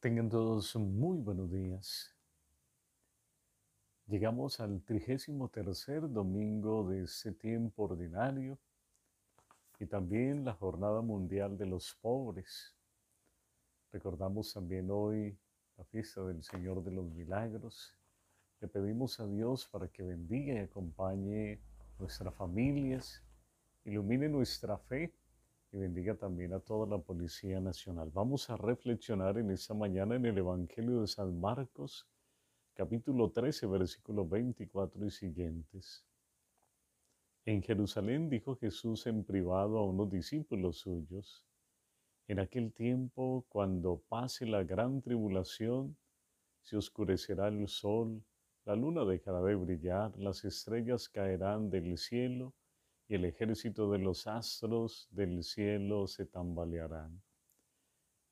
Tengan todos muy buenos días. Llegamos al trigésimo tercer domingo de este tiempo ordinario y también la Jornada Mundial de los Pobres. Recordamos también hoy la fiesta del Señor de los Milagros. Le pedimos a Dios para que bendiga y acompañe nuestras familias, ilumine nuestra fe y bendiga también a toda la Policía Nacional. Vamos a reflexionar en esta mañana en el Evangelio de San Marcos, capítulo 13, versículo 24 y siguientes. En Jerusalén dijo Jesús en privado a unos discípulos suyos, en aquel tiempo, cuando pase la gran tribulación, se oscurecerá el sol, la luna dejará de brillar, las estrellas caerán del cielo, y el ejército de los astros del cielo se tambalearán.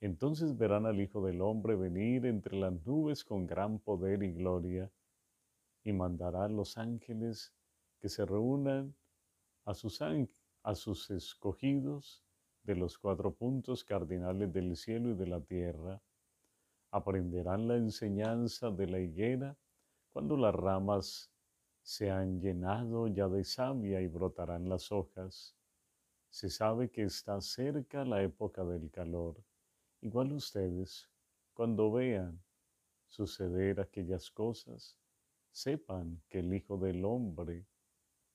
Entonces verán al Hijo del Hombre venir entre las nubes con gran poder y gloria, y mandará a los ángeles que se reúnan a sus, a sus escogidos de los cuatro puntos cardinales del cielo y de la tierra. Aprenderán la enseñanza de la higuera cuando las ramas se han llenado ya de savia y brotarán las hojas. Se sabe que está cerca la época del calor. Igual ustedes, cuando vean suceder aquellas cosas, sepan que el Hijo del Hombre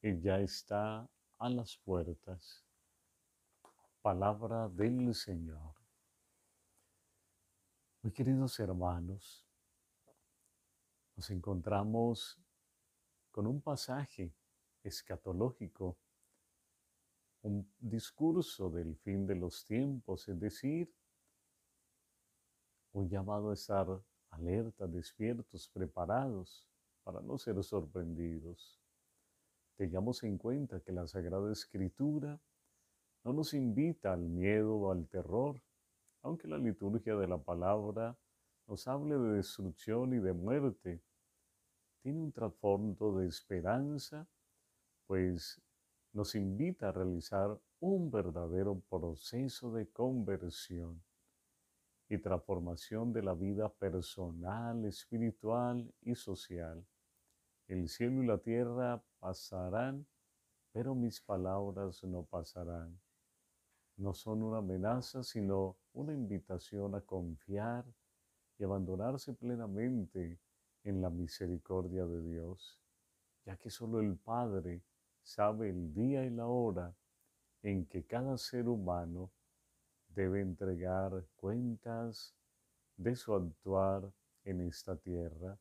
ya está a las puertas. Palabra del Señor. Muy queridos hermanos, nos encontramos con un pasaje escatológico, un discurso del fin de los tiempos, es decir, un llamado a estar alerta, despiertos, preparados para no ser sorprendidos. Tengamos en cuenta que la Sagrada Escritura no nos invita al miedo o al terror, aunque la liturgia de la palabra nos hable de destrucción y de muerte, tiene un trasfondo de esperanza, pues nos invita a realizar un verdadero proceso de conversión y transformación de la vida personal, espiritual y social. El cielo y la tierra pasarán, pero mis palabras no pasarán. No son una amenaza, sino una invitación a confiar y abandonarse plenamente en la misericordia de Dios, ya que solo el Padre sabe el día y la hora en que cada ser humano debe entregar cuentas de su actuar en esta tierra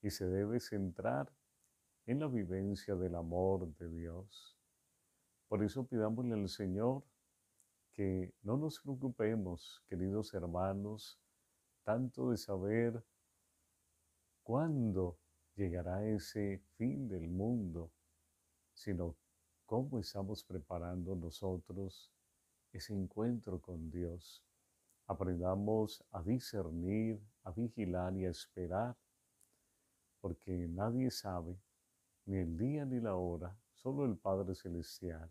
y se debe centrar en la vivencia del amor de Dios. Por eso pidámosle al Señor que no nos preocupemos, queridos hermanos, tanto de saber cuándo llegará ese fin del mundo, sino cómo estamos preparando nosotros ese encuentro con Dios. Aprendamos a discernir, a vigilar y a esperar, porque nadie sabe ni el día ni la hora, solo el Padre Celestial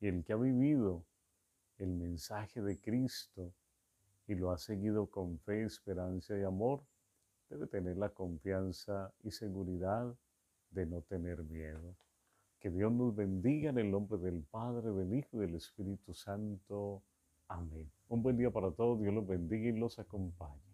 y el que ha vivido el mensaje de Cristo y lo ha seguido con fe, esperanza y amor, debe tener la confianza y seguridad de no tener miedo. Que Dios nos bendiga en el nombre del Padre, del Hijo y del Espíritu Santo. Amén. Un buen día para todos. Dios los bendiga y los acompañe.